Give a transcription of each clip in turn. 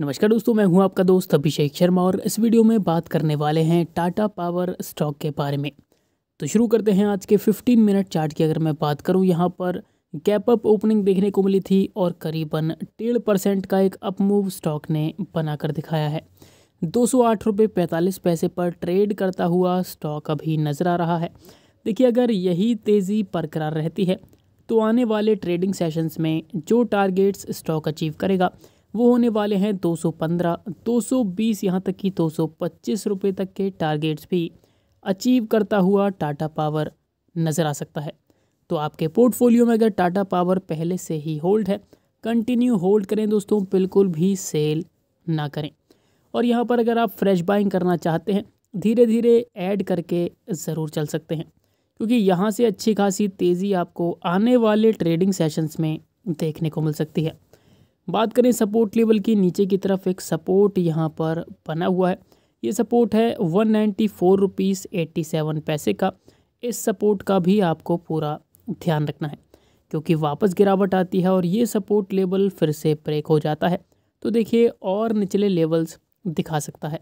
नमस्कार दोस्तों मैं हूं आपका दोस्त अभिषेक शर्मा और इस वीडियो में बात करने वाले हैं टाटा पावर स्टॉक के बारे में तो शुरू करते हैं आज के 15 मिनट चार्ट की अगर मैं बात करूं यहां पर गैप अप ओपनिंग देखने को मिली थी और करीबन डेढ़ परसेंट का एक अप मूव स्टॉक ने बनाकर दिखाया है दो सौ पैसे पर ट्रेड करता हुआ स्टॉक अभी नज़र आ रहा है देखिए अगर यही तेज़ी बरकरार रहती है तो आने वाले ट्रेडिंग सेशंस में जो टारगेट्स स्टॉक अचीव करेगा वो होने वाले हैं 215, 220 यहाँ तक कि 225 रुपए तक के टारगेट्स भी अचीव करता हुआ टाटा पावर नज़र आ सकता है तो आपके पोर्टफोलियो में अगर टाटा पावर पहले से ही होल्ड है कंटिन्यू होल्ड करें दोस्तों बिल्कुल भी सेल ना करें और यहाँ पर अगर आप फ्रेश बाइंग करना चाहते हैं धीरे धीरे ऐड करके ज़रूर चल सकते हैं क्योंकि यहाँ से अच्छी खासी तेज़ी आपको आने वाले ट्रेडिंग सेशंस में देखने को मिल सकती है बात करें सपोर्ट लेवल की नीचे की तरफ एक सपोर्ट यहाँ पर बना हुआ है ये सपोर्ट है one ninety four rupees eighty seven पैसे का इस सपोर्ट का भी आपको पूरा ध्यान रखना है क्योंकि वापस गिरावट आती है और ये सपोर्ट लेवल फिर से ब्रेक हो जाता है तो देखिए और निचले लेवल्स दिखा सकता है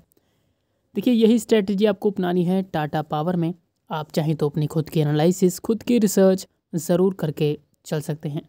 देखिए यही स्ट्रेटजी आपको अपनानी है टाटा पावर में आप चाहें तो अपनी खुद की एनालिसिस खुद की रिसर्च ज़रूर करके चल सकते हैं